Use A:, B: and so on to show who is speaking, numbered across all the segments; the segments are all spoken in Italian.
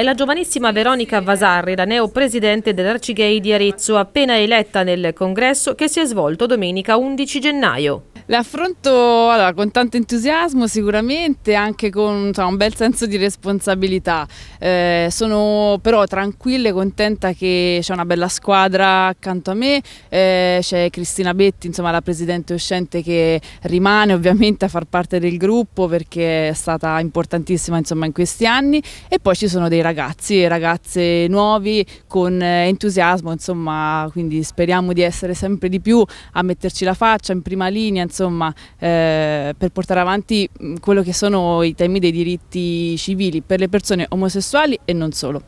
A: È la giovanissima Veronica Vasarri, la neopresidente dell'Arcigay di Arezzo, appena eletta nel congresso che si è svolto domenica 11 gennaio.
B: L'affronto allora, con tanto entusiasmo sicuramente, anche con insomma, un bel senso di responsabilità. Eh, sono però tranquilla e contenta che c'è una bella squadra accanto a me, eh, c'è Cristina Betti, insomma, la presidente uscente che rimane ovviamente a far parte del gruppo perché è stata importantissima insomma, in questi anni e poi ci sono dei ragazzi e ragazze nuovi con eh, entusiasmo, insomma, quindi speriamo di essere sempre di più a metterci la faccia in prima linea. Insomma, insomma, eh, per portare avanti mm, quello che sono i temi dei diritti civili per le persone omosessuali e non solo.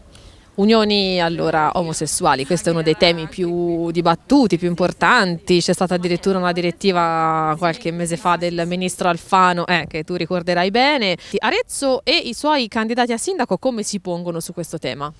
B: Unioni allora omosessuali, questo è uno dei temi più
A: dibattuti, più importanti, c'è stata addirittura una direttiva qualche mese fa del ministro Alfano eh, che tu ricorderai bene. Arezzo e i suoi candidati a sindaco come si pongono su questo tema?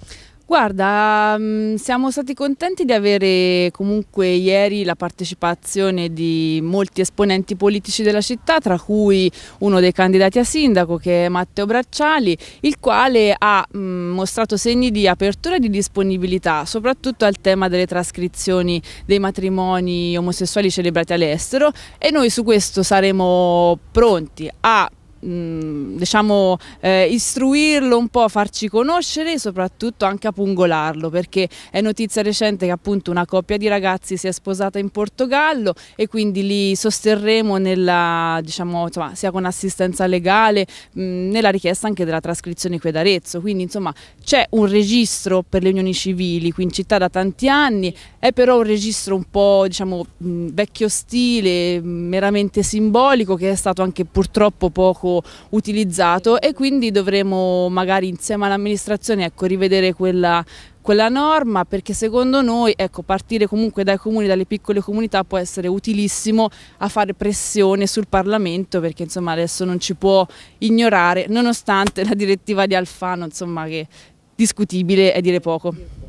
B: Guarda, mm, siamo stati contenti di avere comunque ieri la partecipazione di molti esponenti politici della città, tra cui uno dei candidati a sindaco che è Matteo Bracciali, il quale ha mm, mostrato segni di apertura e di disponibilità, soprattutto al tema delle trascrizioni dei matrimoni omosessuali celebrati all'estero e noi su questo saremo pronti a Mm, diciamo eh, istruirlo un po', farci conoscere e soprattutto anche a pungolarlo perché è notizia recente che appunto una coppia di ragazzi si è sposata in Portogallo e quindi li sosterremo nella, diciamo, insomma, sia con assistenza legale mh, mm, nella richiesta anche della trascrizione qui ad Arezzo quindi insomma c'è un registro per le unioni civili qui in città da tanti anni è però un registro un po' diciamo mh, mm, vecchio stile meramente simbolico che è stato anche purtroppo poco utilizzato e quindi dovremo magari insieme all'amministrazione ecco, rivedere quella, quella norma perché secondo noi ecco, partire comunque dai comuni, dalle piccole comunità può essere utilissimo a fare pressione sul Parlamento perché insomma adesso non ci può ignorare nonostante la direttiva di Alfano insomma che discutibile è dire poco.